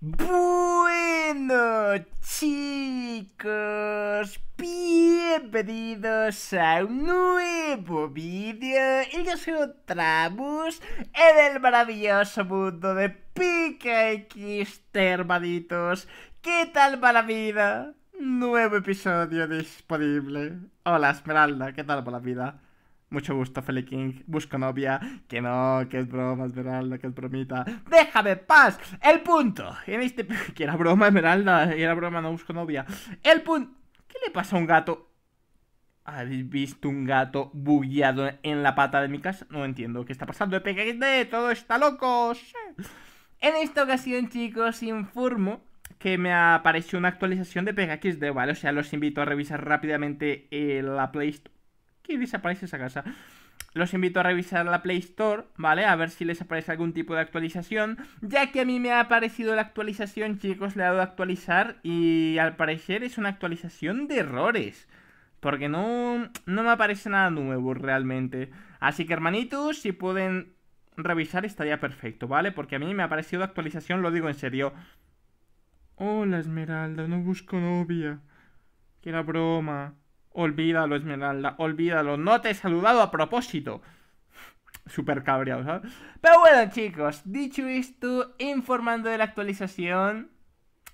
Bueno chicos, bienvenidos a un nuevo vídeo y soy Trabus en el maravilloso mundo de X hermanitos. ¿Qué tal va la vida? Nuevo episodio disponible. Hola Esmeralda, ¿qué tal para la vida? Mucho gusto, Feli King. Busco novia. Que no, que es broma, Esmeralda, que es bromita. ¡Déjame paz! El punto. En este... Que era broma, Esmeralda. y era broma, no busco novia. El punto... ¿Qué le pasa a un gato? ¿Habéis visto un gato bugueado en la pata de mi casa? No entiendo qué está pasando. ¡PKXD, todo está loco. En esta ocasión, chicos, informo que me apareció una actualización de PKXD, ¿vale? O sea, los invito a revisar rápidamente eh, la Play y desaparece esa casa? Los invito a revisar la Play Store, ¿vale? A ver si les aparece algún tipo de actualización. Ya que a mí me ha aparecido la actualización, chicos, le he dado a actualizar y al parecer es una actualización de errores. Porque no, no me aparece nada nuevo realmente. Así que hermanitos, si pueden revisar estaría perfecto, ¿vale? Porque a mí me ha aparecido actualización, lo digo en serio. Hola Esmeralda, no busco novia. Que era broma. Olvídalo, Esmeralda, olvídalo. No te he saludado a propósito. Súper cabreado, ¿sabes? Pero bueno, chicos, dicho esto, informando de la actualización,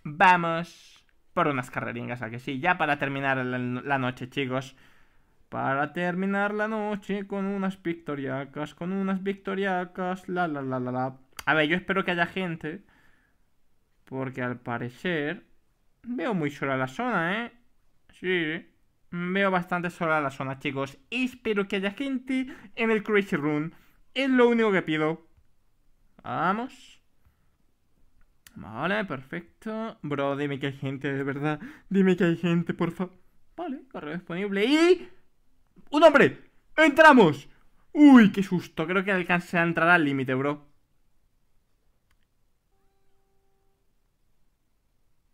vamos por unas carreringas, ¿a que sí? Ya para terminar la, noche, chicos. Para terminar la noche con unas victoriacas, con unas victoriacas, la la la la la. A ver, yo espero que haya gente. Porque al parecer veo muy sola la zona, ¿eh? Sí veo bastante sola la zona, chicos. Espero que haya gente en el Crazy Room. Es lo único que pido. Vamos. Vale, perfecto. Bro, dime que hay gente, de verdad. Dime que hay gente, por favor. Vale, correo disponible. ¡Y! ¡Un hombre! ¡Entramos! ¡Uy, qué susto! Creo que alcance a entrar al límite, bro.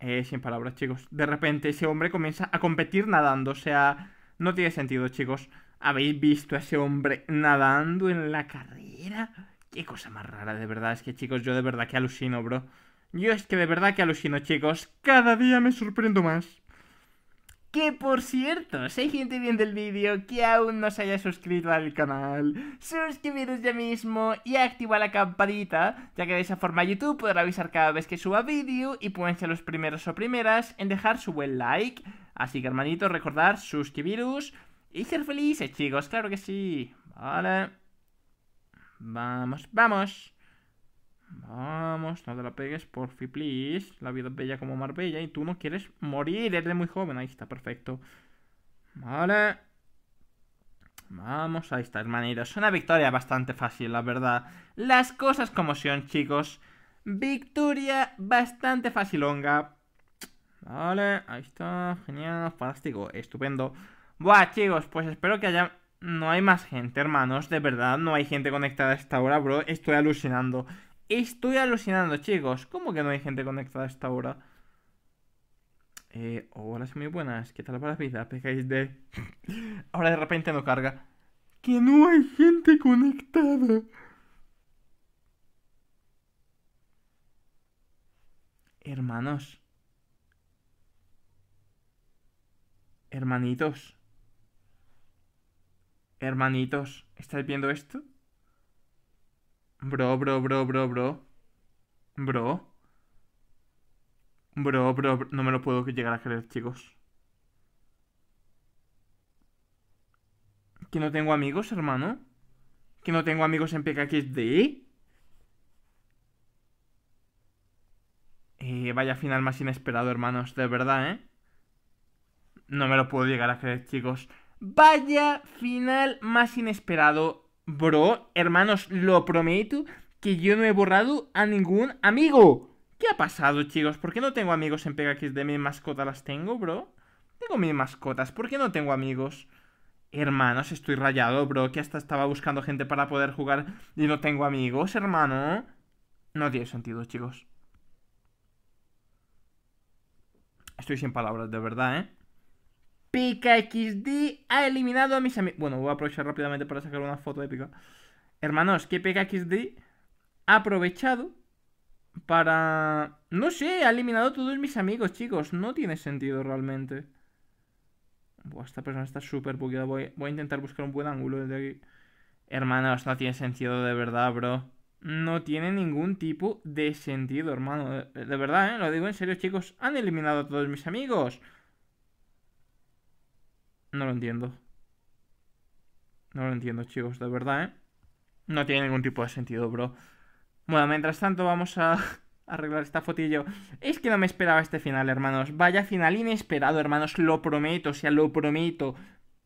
Eh, sin palabras, chicos. De repente ese hombre comienza a competir nadando. O sea, no tiene sentido, chicos. ¿Habéis visto a ese hombre nadando en la carrera? Qué cosa más rara, de verdad. Es que, chicos, yo de verdad que alucino, bro. Yo es que de verdad que alucino, chicos. Cada día me sorprendo más. Que por cierto, si hay gente viendo el vídeo que aún no se haya suscrito al canal, suscribiros ya mismo y activa la campanita, ya que de esa forma YouTube podrá avisar cada vez que suba vídeo y pueden ser los primeros o primeras en dejar su buen like. Así que hermanitos, recordar suscribiros y ser felices, chicos, claro que sí. Vale. Vamos, vamos. Vamos, no te la pegues, porfi, please. La vida es bella como Marbella y tú no quieres morir, eres muy joven. Ahí está, perfecto. Vale. Vamos, ahí está, hermanitos. Una victoria bastante fácil, la verdad. Las cosas como son, chicos. Victoria bastante facilonga. Vale, ahí está. Genial, fantástico, estupendo. Buah, chicos, pues espero que haya... No hay más gente, hermanos. De verdad, no hay gente conectada a esta hora, bro. Estoy alucinando. Estoy alucinando, chicos. ¿Cómo que no hay gente conectada a esta hora? Eh, hola, muy buenas. ¿Qué tal para la vida? Pegáis de... Ahora de repente no carga. ¡Que no hay gente conectada! Hermanos. Hermanitos. Hermanitos. ¿Estáis viendo esto? Bro, bro, bro, bro, bro. Bro. Bro, bro, No me lo puedo llegar a creer, chicos. ¿Que no tengo amigos, hermano? ¿Que no tengo amigos en PKXD? Eh, vaya final más inesperado, hermanos. De verdad, ¿eh? No me lo puedo llegar a creer, chicos. Vaya final más inesperado Bro, hermanos, lo prometo que yo no he borrado a ningún amigo. ¿Qué ha pasado, chicos? ¿Por qué no tengo amigos en X de mi mascota? ¿Las tengo, bro? Tengo mis mascotas, ¿por qué no tengo amigos? Hermanos, estoy rayado, bro, que hasta estaba buscando gente para poder jugar y no tengo amigos, hermano. No tiene sentido, chicos. Estoy sin palabras, de verdad, ¿eh? PKXD ha eliminado a mis amigos. Bueno, voy a aprovechar rápidamente para sacar una foto épica. Hermanos, que PKXD ha aprovechado para... No sé, ha eliminado a todos mis amigos, chicos. No tiene sentido realmente. esta persona está súper bugueada. Voy, voy a intentar buscar un buen ángulo desde aquí. Hermanos, no tiene sentido de verdad, bro. No tiene ningún tipo de sentido, hermano. De, verdad, ¿eh? Lo digo en serio, chicos. Han eliminado a todos mis amigos. No lo entiendo. No lo entiendo, chicos, de verdad, ¿eh? No tiene ningún tipo de sentido, bro. Bueno, mientras tanto vamos a arreglar esta fotillo. Es que no me esperaba este final, hermanos. Vaya final inesperado, hermanos. Lo prometo, o sea, lo prometo.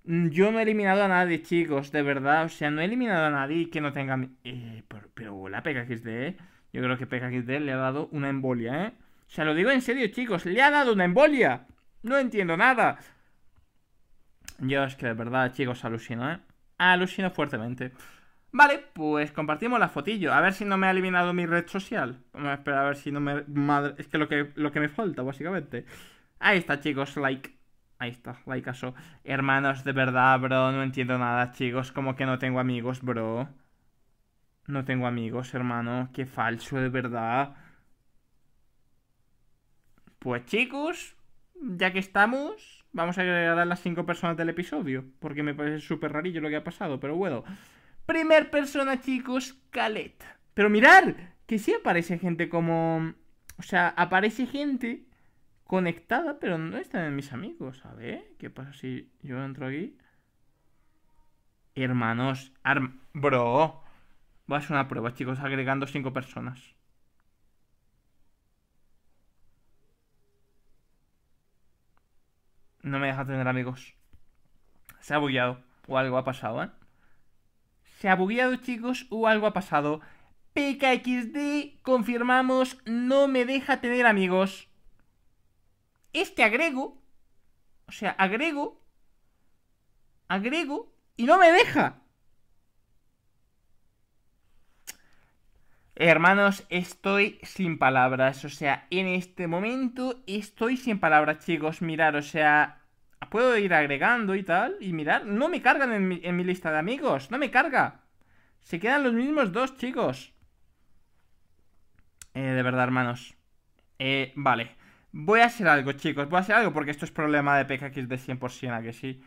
Mm, yo no he eliminado a nadie, chicos, de verdad. O sea, no he eliminado a nadie que no tenga... Eh, pero, la PKXD, ¿eh? yo creo que PKXD le ha dado una embolia, ¿eh? O sea, lo digo en serio, chicos. Le ha dado una embolia. No entiendo nada. Yo es que de verdad, chicos, alucino, ¿eh? Alucino fuertemente. Vale, pues compartimos la fotillo. A ver si no me ha eliminado mi red social. Vamos a esperar a ver si no me... Madre... Es que lo, que lo que me falta, básicamente. Ahí está, chicos, like. Ahí está, like aso. Hermanos, de verdad, bro, no entiendo nada, chicos. Como que no tengo amigos, bro. No tengo amigos, hermano. Qué falso, de verdad. Pues chicos, ya que estamos... Vamos a agregar a las cinco personas del episodio, porque me parece súper rarillo lo que ha pasado, pero bueno. Primer persona, chicos, Calet. Pero mirar que sí aparece gente como... O sea, aparece gente conectada, pero no están en mis amigos. A ver, ¿qué pasa si yo entro aquí? Hermanos, Bro. Va a ser una prueba, chicos, agregando cinco personas. No me deja tener amigos. Se ha bugueado. O algo ha pasado, ¿eh? Se ha bugueado, chicos, o algo ha pasado. PKXD, confirmamos, no me deja tener amigos. Este agrego, o sea, agrego, agrego, y no me deja. Hermanos, estoy sin palabras, o sea, en este momento estoy sin palabras, chicos, mirar, o sea, puedo ir agregando y tal, y mirar, no me cargan en mi, lista de amigos, no me carga. Se quedan los mismos dos, chicos. Eh, de verdad, hermanos. Eh, vale. Voy a hacer algo, chicos, voy a hacer algo porque esto es problema de PKX de 100%, ¿a que sí?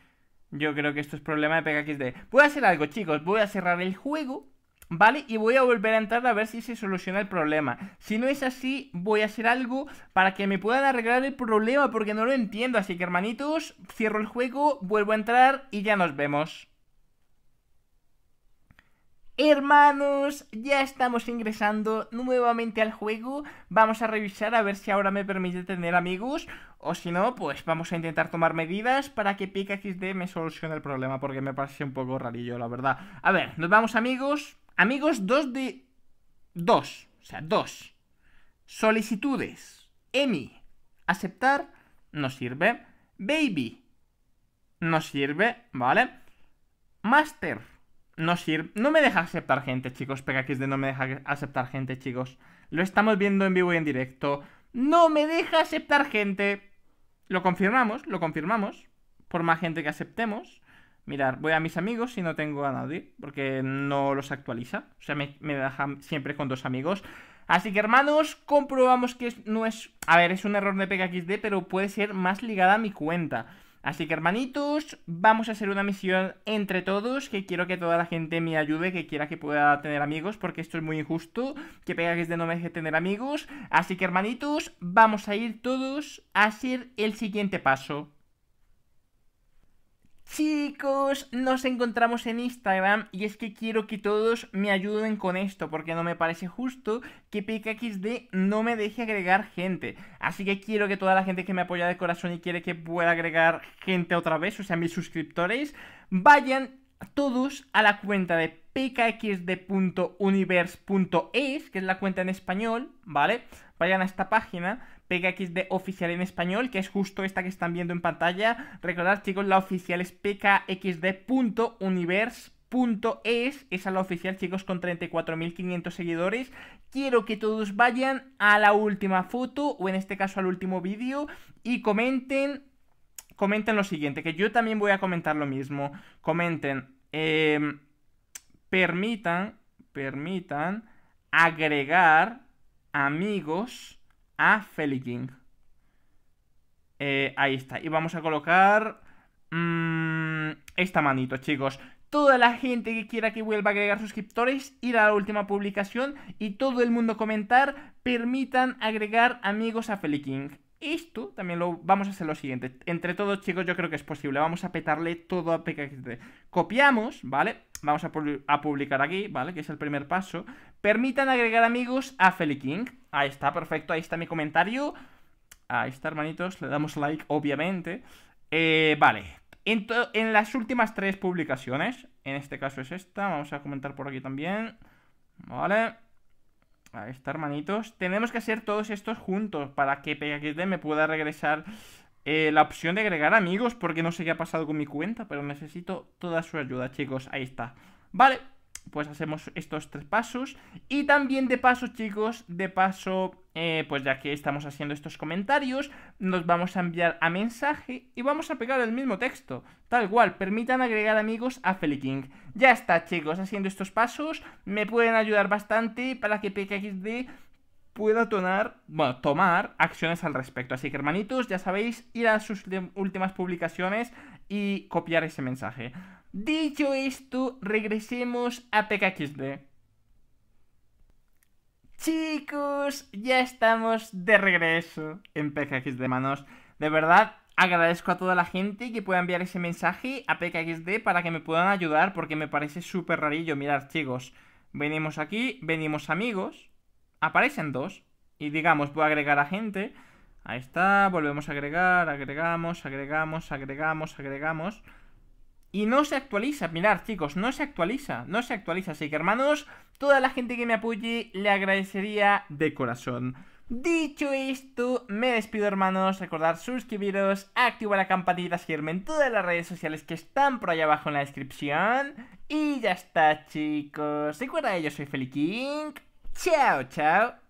Yo creo que esto es problema de PKX de... Voy a hacer algo, chicos, voy a cerrar el juego ¿Vale? Y voy a volver a entrar a ver si se soluciona el problema. Si no es así, voy a hacer algo para que me puedan arreglar el problema porque no lo entiendo. Así que hermanitos, cierro el juego, vuelvo a entrar y ya nos vemos. Hermanos, ya estamos ingresando nuevamente al juego. Vamos a revisar a ver si ahora me permite tener amigos. O si no, pues vamos a intentar tomar medidas para que PikaXD me solucione el problema. Porque me parece un poco rarillo, la verdad. A ver, nos vamos amigos. Amigos, dos de dos, o sea, dos. Solicitudes. Emi, aceptar, no sirve. Baby, no sirve, ¿vale? Master, no sirve. No me deja aceptar gente, chicos. Pega es de no me deja aceptar gente, chicos. Lo estamos viendo en vivo y en directo. No me deja aceptar gente. Lo confirmamos, lo confirmamos. Por más gente que aceptemos. Mirar, voy a mis amigos y no tengo a nadie, porque no los actualiza. O sea, me, dejan deja siempre con dos amigos. Así que hermanos, comprobamos que no es... A ver, es un error de PKXD, pero puede ser más ligada a mi cuenta. Así que hermanitos, vamos a hacer una misión entre todos, que quiero que toda la gente me ayude, que quiera que pueda tener amigos, porque esto es muy injusto, que PKXD no me deje tener amigos. Así que hermanitos, vamos a ir todos a hacer el siguiente paso. Chicos, nos encontramos en Instagram y es que quiero que todos me ayuden con esto porque no me parece justo que PKXD no me deje agregar gente. Así que quiero que toda la gente que me apoya de corazón y quiere que pueda agregar gente otra vez, o sea, mis suscriptores, vayan todos a la cuenta de pkxd.universe.es, que es la cuenta en español, ¿vale? Vayan a esta página PKXD oficial en español, que es justo esta que están viendo en pantalla. Recordad, chicos, la oficial es PKXD.UNIVERSE.ES esa es la oficial chicos con 34.500 seguidores Quiero que todos vayan a la última foto o en este caso al último vídeo Y comenten, comenten lo siguiente, que yo también voy a comentar lo mismo Comenten, em, permitan, permitan agregar amigos a Feliking. Eh, ahí está. Y vamos a colocar mm, esta manito, chicos. Toda la gente que quiera que vuelva a agregar suscriptores, ir a la última publicación y todo el mundo comentar, permitan agregar amigos a Feliking. Esto también lo vamos a hacer lo siguiente. Entre todos, chicos, yo creo que es posible. Vamos a petarle todo a PKXD. Copiamos, ¿vale? vamos a, publicar aquí, ¿vale? Que es el primer paso. Permitan agregar amigos a FeliKing King. Ahí está, perfecto, ahí está mi comentario. Ahí está, hermanitos, le damos like, obviamente. Eh, vale, en, las últimas tres publicaciones, en este caso es esta, vamos a comentar por aquí también. Vale. Ahí está, hermanitos. Tenemos que hacer todos estos juntos para que PKXD me pueda regresar eh, la opción de agregar amigos, porque no sé qué ha pasado con mi cuenta, pero necesito toda su ayuda, chicos. Ahí está. Vale, pues hacemos estos tres pasos. Y también de paso, chicos, de paso, eh, pues ya que estamos haciendo estos comentarios, nos vamos a enviar a mensaje y vamos a pegar el mismo texto. Tal cual, permitan agregar amigos a Feliking. Ya está, chicos, haciendo estos pasos me pueden ayudar bastante para que PKXD pueda tomar acciones al respecto. Así que hermanitos, ya sabéis, ir a sus últimas publicaciones y copiar ese mensaje. Dicho esto, regresemos a PKXD. Chicos, ya estamos de regreso en PKXD, manos. De verdad, agradezco a toda la gente que pueda enviar ese mensaje a PKXD para que me puedan ayudar porque me parece súper rarillo. Mirad, chicos, venimos aquí, venimos amigos, aparecen dos. Y digamos, voy a agregar a gente. Ahí está, volvemos a agregar, agregamos, agregamos, agregamos, agregamos. Y no se actualiza, mirad chicos, no se actualiza, no se actualiza. Así que hermanos, toda la gente que me apoye le agradecería de corazón. Dicho esto, me despido hermanos, recordad suscribiros, activar la campanita, seguirme en todas las redes sociales que están por allá abajo en la descripción. Y ya está chicos, recuerda yo soy Feli Ciao, ciao.